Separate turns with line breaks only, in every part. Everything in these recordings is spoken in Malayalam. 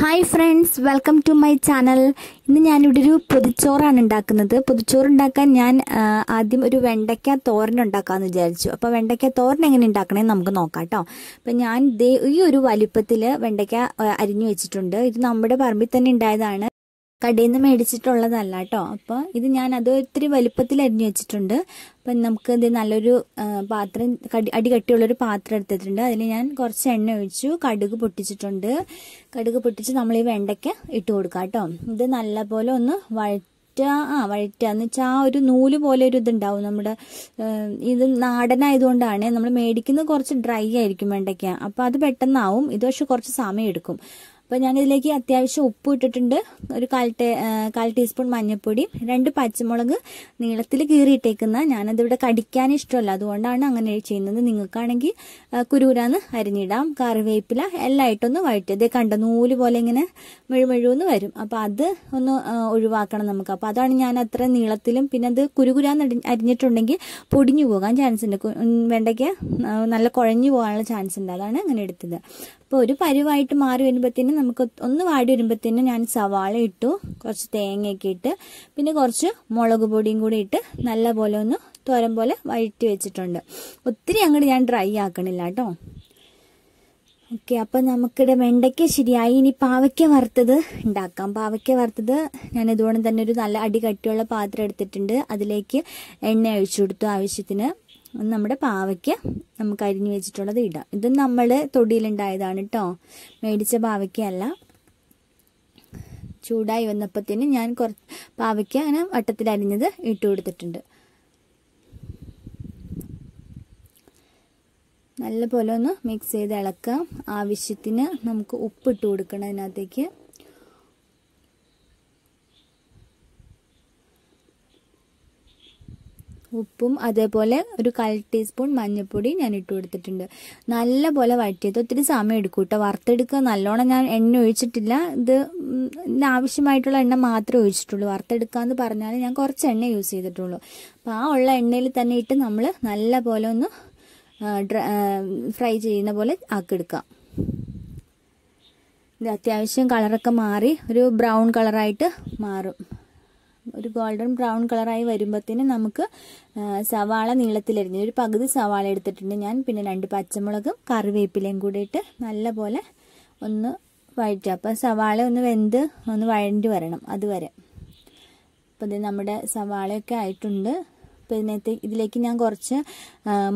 hi friends welcome to my channel ഇന്ന് ഞാനിവിടെ ഒരു പൊതിച്ചോറാണ് ഉണ്ടാക്കുന്നത് പൊതിച്ചോറ് ഉണ്ടാക്കാൻ ഞാൻ ആദ്യം ഒരു വെണ്ടയ്ക്ക തോരൻ ഉണ്ടാക്കാമെന്ന് വിചാരിച്ചു അപ്പോൾ വെണ്ടയ്ക്ക തോരൻ എങ്ങനെ ഉണ്ടാക്കണമെന്ന് നമുക്ക് നോക്കാം കേട്ടോ അപ്പം ഞാൻ ഈ ഒരു വലുപ്പത്തിൽ വെണ്ടയ്ക്ക അരിഞ്ഞു വെച്ചിട്ടുണ്ട് ഇത് നമ്മുടെ പറമ്പിൽ തന്നെ ഉണ്ടായതാണ് കടയിൽ നിന്ന് മേടിച്ചിട്ടുള്ളതല്ല കേട്ടോ അപ്പോൾ ഇത് ഞാൻ അത് ഒത്തിരി വലിപ്പത്തിൽ അരിഞ്ഞു വെച്ചിട്ടുണ്ട് അപ്പം നമുക്ക് ഇത് നല്ലൊരു പാത്രം കടി കട്ടിയുള്ള ഒരു പാത്രം എടുത്തിട്ടുണ്ട് അതിൽ ഞാൻ കുറച്ച് എണ്ണ ഒഴിച്ചു കടുക് പൊട്ടിച്ചിട്ടുണ്ട് കടുക് പൊട്ടിച്ച് നമ്മൾ ഈ വെണ്ടയ്ക്ക് ഇട്ട് കൊടുക്കാം കേട്ടോ ഇത് നല്ലപോലെ ഒന്ന് വഴറ്റ ആ വഴറ്റ എന്ന് വെച്ചാൽ ആ ഒരു നൂല് പോലെ ഒരു ഇതുണ്ടാവും നമ്മുടെ ഇത് നാടനായതുകൊണ്ടാണ് നമ്മൾ മേടിക്കുന്നത് കുറച്ച് ഡ്രൈ ആയിരിക്കും വെണ്ടയ്ക്ക അപ്പോൾ അത് പെട്ടെന്നാവും ഇത് പക്ഷെ കുറച്ച് സമയം എടുക്കും അപ്പോൾ ഞാനിതിലേക്ക് അത്യാവശ്യം ഉപ്പ് ഇട്ടിട്ടുണ്ട് ഒരു കാൽ ടേ കാൽ ടീസ്പൂൺ മഞ്ഞൾപ്പൊടി രണ്ട് പച്ചമുളക് നീളത്തിൽ കീറിയിട്ടേക്കുന്ന ഞാനതിവിടെ കടിക്കാൻ ഇഷ്ടമല്ല അതുകൊണ്ടാണ് അങ്ങനെ ചെയ്യുന്നത് നിങ്ങൾക്കാണെങ്കിൽ കുരൂരാന്ന് അരിഞ്ഞിടാം കറിവേപ്പില എല്ലാം ആയിട്ടൊന്ന് വഴറ്റി അതേ കണ്ട നൂല് പോലെ ഇങ്ങനെ മെഴുമെഴുവെന്ന് വരും അപ്പോൾ അത് ഒന്ന് ഒഴിവാക്കണം നമുക്ക് അപ്പോൾ അതാണ് ഞാൻ അത്ര നീളത്തിലും പിന്നെ അത് കുരുകുരാന്ന് അരിഞ്ഞിട്ടുണ്ടെങ്കിൽ പൊടിഞ്ഞു പോകാൻ ചാൻസ് ഉണ്ട് വെണ്ടയ്ക്ക് നല്ല കുഴഞ്ഞു പോകാനുള്ള ചാൻസ് ഉണ്ട് അതാണ് അങ്ങനെ എടുത്തത് അപ്പോൾ ഒരു പരുവായിട്ട് മാറി വരുമ്പോഴത്തേനും നമുക്ക് ഒന്ന് വാടി വരുമ്പോഴത്തേനും ഞാൻ സവാള ഇട്ടു കുറച്ച് തേങ്ങയൊക്കെ ഇട്ട് പിന്നെ കുറച്ച് മുളക് പൊടിയും കൂടി ഇട്ട് നല്ല പോലെ ഒന്ന് തോരം പോലെ വഴറ്റി വെച്ചിട്ടുണ്ട് ഒത്തിരി അങ്ങോട്ട് ഞാൻ ഡ്രൈ ആക്കണില്ല കേട്ടോ ഓക്കെ അപ്പം നമുക്കിവിടെ വെണ്ടയ്ക്ക ശരിയായി ഇനി പാവയ്ക്ക വറുത്തത് ഉണ്ടാക്കാം പാവയ്ക്ക വറുത്തത് ഞാൻ ഇതുകൊണ്ട് തന്നെ ഒരു നല്ല അടി കട്ടിയുള്ള പാത്രം എടുത്തിട്ടുണ്ട് അതിലേക്ക് എണ്ണ ഒഴിച്ചു കൊടുത്തു ആവശ്യത്തിന് നമ്മുടെ പാവയ്ക്ക നമുക്ക് അരിഞ്ഞു വെച്ചിട്ടുള്ളത് ഇടാം ഇത് നമ്മൾ തൊടിയിലുണ്ടായതാണ് കേട്ടോ മേടിച്ച പാവയ്ക്കയല്ല ചൂടായി വന്നപ്പോഴത്തേന് ഞാൻ കുറച്ച് പാവയ്ക്ക അങ്ങനെ വട്ടത്തിൽ അരിഞ്ഞത് ഇട്ട് കൊടുത്തിട്ടുണ്ട് നല്ലപോലെ ഒന്ന് മിക്സ് ചെയ്ത് ഇളക്കാം ആവശ്യത്തിന് നമുക്ക് ഉപ്പിട്ട് കൊടുക്കണം അതിനകത്തേക്ക് ഉപ്പും അതേപോലെ ഒരു കാൽ ടീസ്പൂൺ മഞ്ഞൾപ്പൊടി ഞാൻ ഇട്ട് കൊടുത്തിട്ടുണ്ട് നല്ലപോലെ വഴറ്റിയത് ഒത്തിരി സമയം എടുക്കും കേട്ടോ വറുത്തെടുക്കുക നല്ലോണം ഞാൻ എണ്ണ ഒഴിച്ചിട്ടില്ല ഇത് ആവശ്യമായിട്ടുള്ള എണ്ണ മാത്രമേ ഒഴിച്ചിട്ടുള്ളൂ വറുത്തെടുക്കുക എന്ന് പറഞ്ഞാൽ ഞാൻ കുറച്ച് എണ്ണ യൂസ് ചെയ്തിട്ടുള്ളൂ അപ്പോൾ ആ ഉള്ള എണ്ണയിൽ തന്നെ ഇട്ട് നമ്മൾ നല്ലപോലെ ഒന്ന് ഫ്രൈ ചെയ്യുന്ന പോലെ ആക്കിയെടുക്കാം ഇത് അത്യാവശ്യം കളറൊക്കെ മാറി ഒരു ബ്രൗൺ കളറായിട്ട് മാറും ഒരു ഗോൾഡൻ ബ്രൗൺ കളറായി വരുമ്പോഴത്തേന് നമുക്ക് സവാള നീളത്തിലരിഞ്ഞ് ഒരു പകുതി സവാള എടുത്തിട്ടുണ്ട് ഞാൻ പിന്നെ രണ്ട് പച്ചമുളകും കറിവേപ്പിലയും കൂടിയിട്ട് നല്ലപോലെ ഒന്ന് വഴറ്റുക അപ്പം സവാള ഒന്ന് വെന്ത് ഒന്ന് വഴണ്ടി വരണം അതുവരെ അപ്പം ഇത് നമ്മുടെ സവാളയൊക്കെ ആയിട്ടുണ്ട് അപ്പോൾ ഇതിനകത്ത് ഇതിലേക്ക് ഞാൻ കുറച്ച്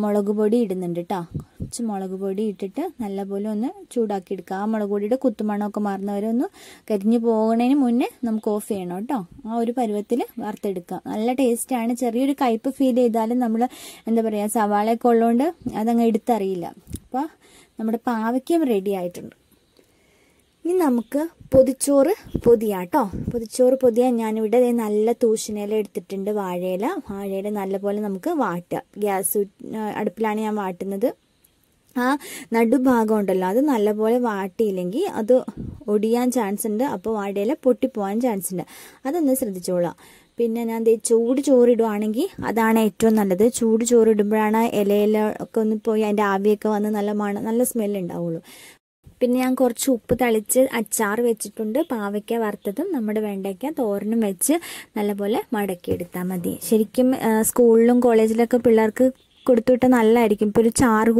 മുളക് പൊടി ഇടുന്നുണ്ട് കേട്ടോ കുറച്ച് മുളക് പൊടി ഇട്ടിട്ട് നല്ലപോലെ ഒന്ന് ചൂടാക്കി എടുക്കുക ആ മുളക് പൊടിയുടെ കുത്തുമണമൊക്കെ മാറുന്നവരെ ഒന്ന് കരിഞ്ഞു പോകണതിന് മുന്നേ നമുക്ക് ഓഫ് ചെയ്യണം കേട്ടോ ആ ഒരു പരുവത്തിൽ വറുത്തെടുക്കുക നല്ല ടേസ്റ്റാണ് ചെറിയൊരു കയ്പ്പ് ഫീൽ ചെയ്താലും നമ്മൾ എന്താ പറയുക സവാളയൊക്കെ ഉള്ളതുകൊണ്ട് അതങ്ങ് എടുത്തറിയില്ല അപ്പോൾ നമ്മുടെ പാവയ്ക്കും റെഡി ആയിട്ടുണ്ട് ഇനി നമുക്ക് പൊതിച്ചോറ് പൊതിയാട്ടോ പൊതിച്ചോറ് പൊതിയാൻ ഞാനിവിടെ നല്ല തൂശിനില എടുത്തിട്ടുണ്ട് വാഴയില വാഴയില നല്ലപോലെ നമുക്ക് വാട്ടുക ഗ്യാസ് അടുപ്പിലാണ് ഞാൻ വാട്ടുന്നത് ആ നടുഭാഗം ഉണ്ടല്ലോ അത് നല്ലപോലെ വാട്ടിയില്ലെങ്കിൽ അത് ഒടിയാൻ ചാൻസ് ഉണ്ട് അപ്പോൾ വാഴയില പൊട്ടിപ്പോവാൻ ചാൻസ് ഉണ്ട് അതൊന്ന് ശ്രദ്ധിച്ചോളാം പിന്നെ ഞാൻ ദേ ചൂട് ചോറിടുവാണെങ്കിൽ അതാണ് ഏറ്റവും നല്ലത് ചൂട് ചോറിടുമ്പോഴാണ് ഇലയിലൊക്കെ ഒന്ന് പോയി അതിൻ്റെ ആവിയൊക്കെ വന്ന് നല്ല മണം നല്ല സ്മെല്ല് ഉണ്ടാവുള്ളൂ പിന്നെ ഞാൻ കുറച്ച് ഉപ്പ് തളിച്ച് അച്ചാർ വെച്ചിട്ടുണ്ട് പാവയ്ക്ക വറുത്തതും നമ്മുടെ വെണ്ടയ്ക്ക തോരനും വെച്ച് നല്ലപോലെ മടക്കിയെടുത്താൽ മതി ശരിക്കും സ്കൂളിലും കോളേജിലൊക്കെ പിള്ളേർക്ക് കൊടുത്തുവിട്ട നല്ലതായിരിക്കും ഇപ്പോൾ ഒരു ചാറ്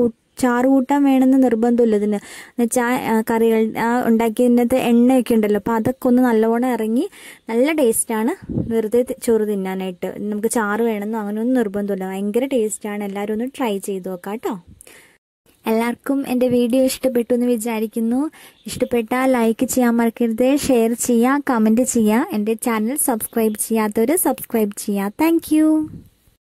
ചാറ് കൂട്ടാൻ വേണമെന്ന് നിർബന്ധമില്ല ഇതിന് എന്നുവെച്ചാൽ കറികൾ ഉണ്ടാക്കിയതിനകത്ത് എണ്ണയൊക്കെ ഉണ്ടല്ലോ അപ്പോൾ അതൊക്കെ ഒന്ന് നല്ലവണ്ണം ഇറങ്ങി നല്ല ടേസ്റ്റാണ് വെറുതെ ചോറ് തിന്നാനായിട്ട് നമുക്ക് ചാറ് വേണമെന്നോ അങ്ങനെയൊന്നും നിർബന്ധമില്ല ഭയങ്കര ടേസ്റ്റാണ് എല്ലാവരും ഒന്ന് ട്രൈ ചെയ്ത് നോക്കാം കേട്ടോ എല്ലാവർക്കും എൻ്റെ വീഡിയോ ഇഷ്ടപ്പെട്ടു എന്ന് വിചാരിക്കുന്നു ഇഷ്ടപ്പെട്ടാൽ ലൈക്ക് ചെയ്യാൻ മറക്കരുത് ഷെയർ ചെയ്യുക കമൻറ്റ് ചെയ്യുക എൻ്റെ ചാനൽ സബ്സ്ക്രൈബ് ചെയ്യാത്തവർ സബ്സ്ക്രൈബ് ചെയ്യുക താങ്ക്